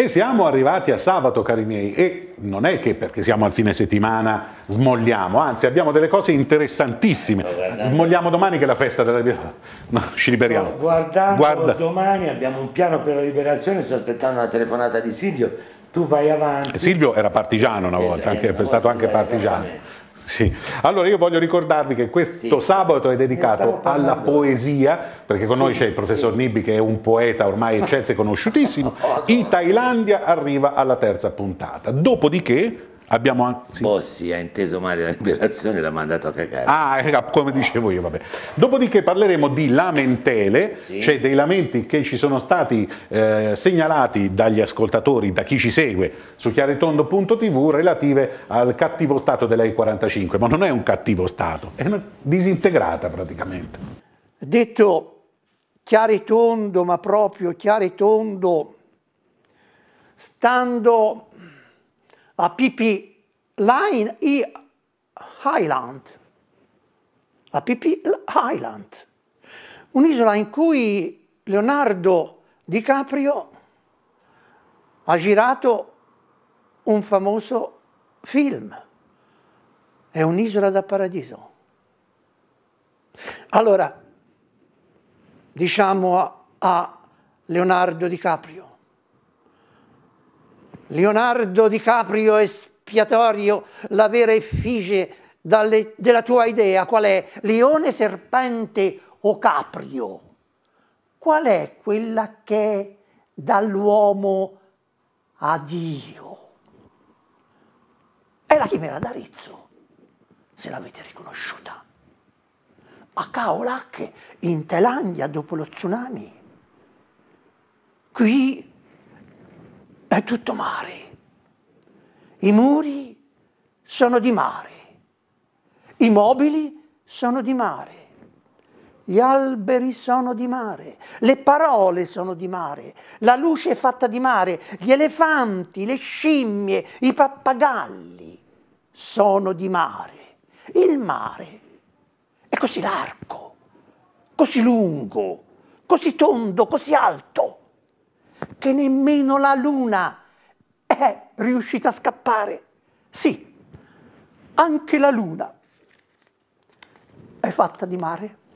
E siamo arrivati a sabato, cari miei, e non è che perché siamo al fine settimana smogliamo, anzi abbiamo delle cose interessantissime. Smogliamo domani che è la festa della liberazione. No, ci liberiamo. No, guardando Guarda... domani abbiamo un piano per la liberazione, sto aspettando una telefonata di Silvio, tu vai avanti. Silvio era partigiano una volta, esatto, anche, una è volta stato anche partigiano. Sì. Allora io voglio ricordarvi che questo sì, sabato è dedicato alla poesia, perché con sì, noi c'è il professor Nibbi che è un poeta ormai eccelso cioè, conosciutissimo. In Thailandia arriva alla terza puntata. Dopodiché Abbiamo anche, sì. Bossi ha inteso male la liberazione e l'ha mandato a cacare. Ah, come dicevo io, vabbè. Dopodiché parleremo di lamentele, sì. cioè dei lamenti che ci sono stati eh, segnalati dagli ascoltatori, da chi ci segue su chiaretondo.tv relative al cattivo stato della E45, ma non è un cattivo stato, è disintegrata praticamente. Detto chiaretondo, ma proprio chiaretondo, stando a PP Line e Highland. A PP Highland. Un'isola in cui Leonardo DiCaprio ha girato un famoso film. È un'isola da paradiso. Allora, diciamo a Leonardo DiCaprio, Leonardo DiCaprio è spiatorio, la vera effigie dalle, della tua idea qual è? Leone, serpente o caprio? Qual è quella che dall'uomo a Dio? È la chimera d'Arezzo, se l'avete riconosciuta. A Kaolak, in Thailandia, dopo lo tsunami. Qui è tutto mare. I muri sono di mare, i mobili sono di mare, gli alberi sono di mare, le parole sono di mare, la luce è fatta di mare, gli elefanti, le scimmie, i pappagalli sono di mare. Il mare è così largo, così lungo, così tondo, così alto che nemmeno la Luna è riuscita a scappare. Sì, anche la Luna è fatta di mare.